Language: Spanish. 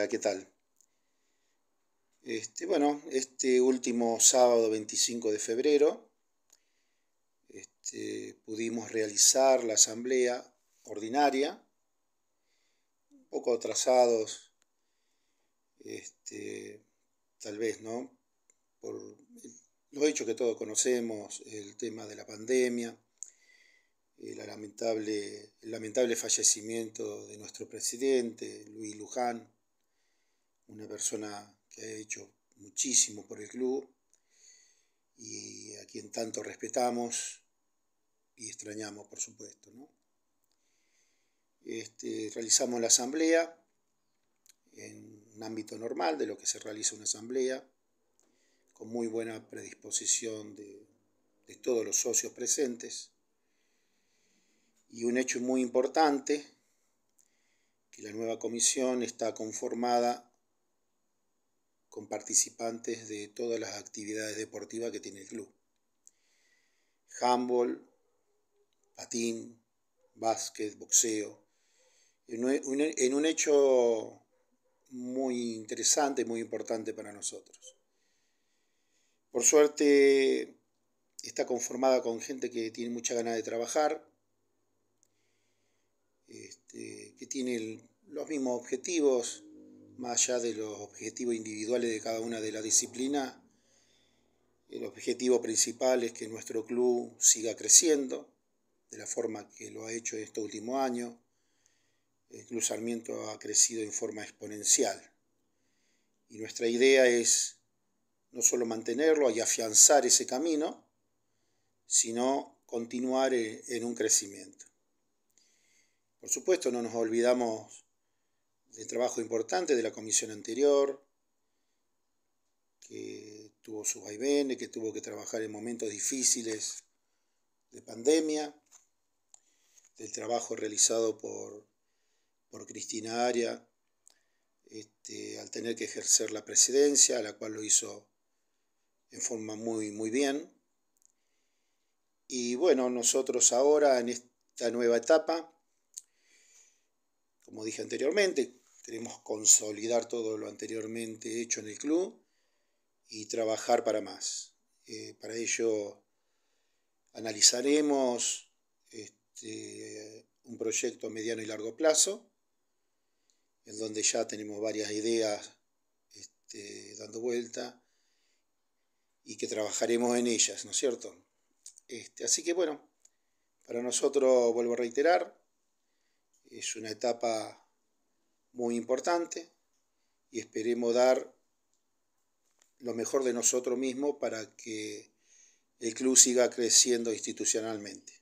Hola, ¿qué tal? Este, bueno, este último sábado 25 de febrero este, pudimos realizar la asamblea ordinaria, un poco atrasados, este, tal vez, ¿no? Por los hechos que todos conocemos, el tema de la pandemia, el eh, lamentable, el lamentable fallecimiento de nuestro presidente, Luis Luján, una persona que ha hecho muchísimo por el club y a quien tanto respetamos y extrañamos, por supuesto. Este, realizamos la asamblea en un ámbito normal de lo que se realiza una asamblea, con muy buena predisposición de, de todos los socios presentes. Y un hecho muy importante, que la nueva comisión está conformada con participantes de todas las actividades deportivas que tiene el club. Handball, patín, básquet, boxeo. En un hecho muy interesante, muy importante para nosotros. Por suerte está conformada con gente que tiene mucha ganas de trabajar, este, que tiene los mismos objetivos, más allá de los objetivos individuales de cada una de las disciplinas, el objetivo principal es que nuestro club siga creciendo de la forma que lo ha hecho en estos últimos años. El Club Sarmiento ha crecido en forma exponencial y nuestra idea es no solo mantenerlo y afianzar ese camino, sino continuar eh, en un crecimiento. Por supuesto, no nos olvidamos del trabajo importante de la comisión anterior, que tuvo sus vaivenes, que tuvo que trabajar en momentos difíciles de pandemia, del trabajo realizado por, Cristina Aria este, al tener que ejercer la presidencia, la cual lo hizo en forma muy, muy bien. Y bueno, nosotros ahora en esta nueva etapa, como dije anteriormente, Queremos consolidar todo lo anteriormente hecho en el club y trabajar para más. Eh, para ello analizaremos este, un proyecto mediano y largo plazo, en donde ya tenemos varias ideas este, dando vuelta y que trabajaremos en ellas, ¿no es cierto? Este, así que bueno, para nosotros, vuelvo a reiterar, es una etapa muy importante y esperemos dar lo mejor de nosotros mismos para que el club siga creciendo institucionalmente.